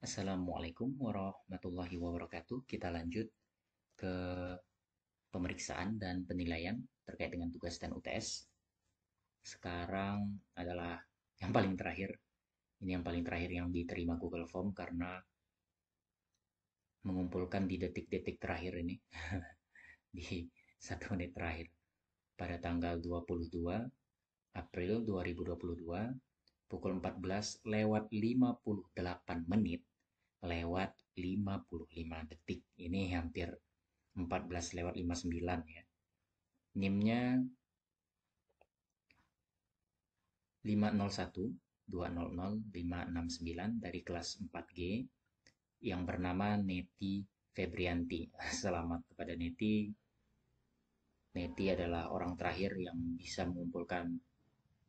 Assalamualaikum warahmatullahi wabarakatuh. Kita lanjut ke pemeriksaan dan penilaian terkait dengan tugas dan UTS. Sekarang adalah yang paling terakhir. Ini yang paling terakhir yang diterima Google Form karena mengumpulkan di detik-detik terakhir ini. di satu menit terakhir. Pada tanggal 22 April 2022 pukul 14 lewat 58 menit lewat 55 detik. Ini hampir 14 lewat 59 ya. NIM-nya 501 200 569 dari kelas 4G yang bernama Neti Febrianti. Selamat kepada Neti. Neti adalah orang terakhir yang bisa mengumpulkan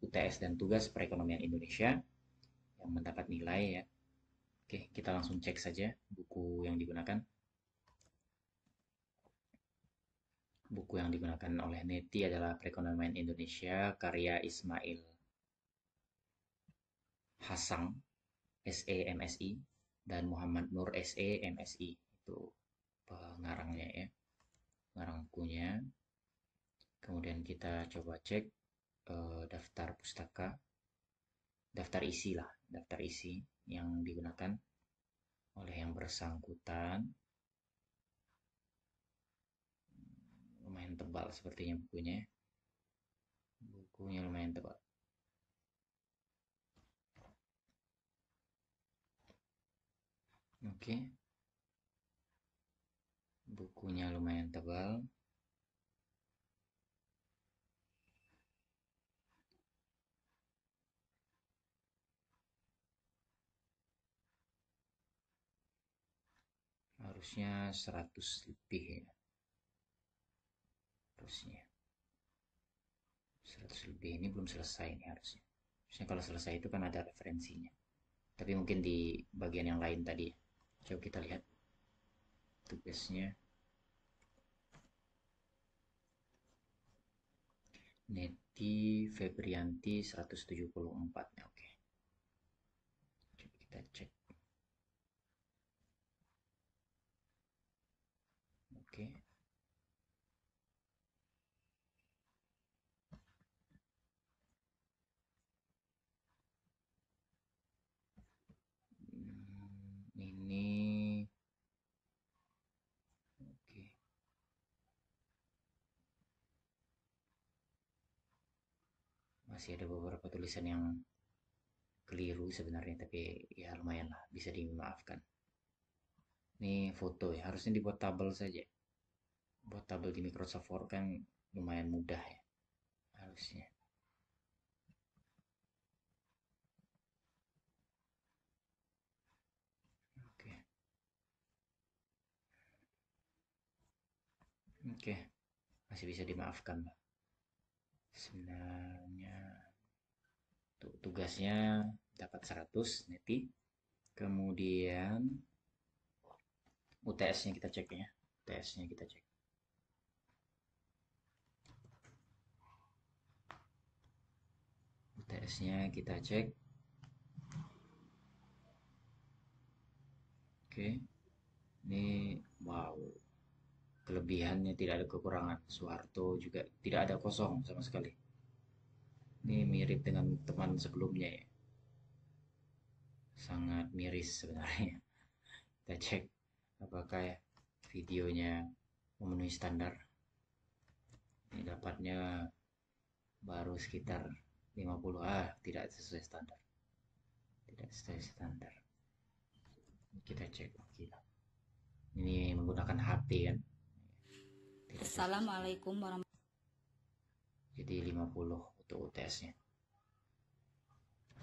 UTS dan tugas perekonomian Indonesia yang mendapat nilai ya Oke, kita langsung cek saja buku yang digunakan. Buku yang digunakan oleh Neti adalah Perekonomian Indonesia karya Ismail Hasang SEMSI dan Muhammad Nur SEMSI itu pengarangnya ya pengarang bukunya kemudian kita coba cek eh, daftar pustaka daftar isi lah daftar isi yang digunakan oleh yang bersangkutan lumayan tebal sepertinya bukunya bukunya lumayan tebal oke bukunya lumayan tebal harusnya 100 lebih ya harusnya 100 lebih ini belum selesai ini harusnya harusnya kalau selesai itu kan ada referensinya tapi mungkin di bagian yang lain tadi ya. coba kita lihat tugasnya Neti Febrianti 174 oke okay. coba kita cek Hmm, ini masih ada beberapa tulisan yang keliru sebenarnya tapi ya lumayan lah bisa dimaafkan ini foto ya harusnya dibuat tabel saja buat tabel di Microsoft Word kan lumayan mudah ya harusnya oke oke masih bisa dimaafkan mbak sebenarnya tuh, tugasnya dapat 100 nanti kemudian UTS-nya kita cek ya UTS-nya kita cek TS-nya kita cek. Oke. Ini wow. Kelebihannya tidak ada kekurangan. Soeharto juga tidak ada kosong sama sekali. Ini mirip dengan teman sebelumnya ya. Sangat miris sebenarnya. Kita cek apakah videonya memenuhi standar. Ini dapatnya baru sekitar 50 ah tidak sesuai standar tidak sesuai standar kita cek gila ini menggunakan HP kan tidak Assalamualaikum warahmatullahi jadi 50 untuk UTS-nya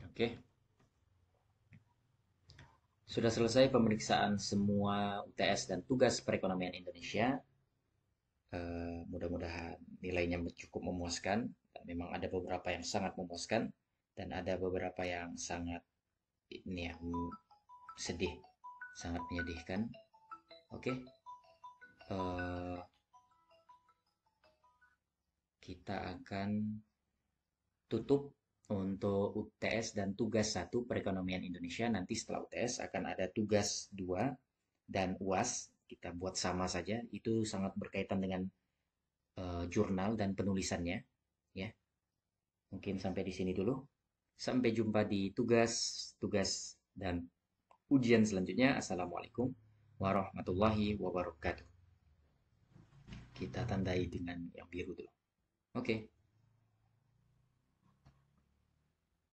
oke Sudah selesai pemeriksaan semua UTS dan tugas perekonomian Indonesia. Uh, mudah-mudahan nilainya cukup memuaskan memang ada beberapa yang sangat memuaskan dan ada beberapa yang sangat ini ya mm, sedih sangat menyedihkan oke okay. uh, eh, kita akan tutup untuk UTS dan tugas satu perekonomian Indonesia nanti setelah UTS akan ada tugas dua dan UAS kita buat sama saja itu sangat berkaitan dengan uh, jurnal dan penulisannya Mungkin sampai di sini dulu. Sampai jumpa di tugas-tugas dan ujian selanjutnya. Assalamualaikum warahmatullahi wabarakatuh. Kita tandai dengan yang biru dulu. Oke. Okay.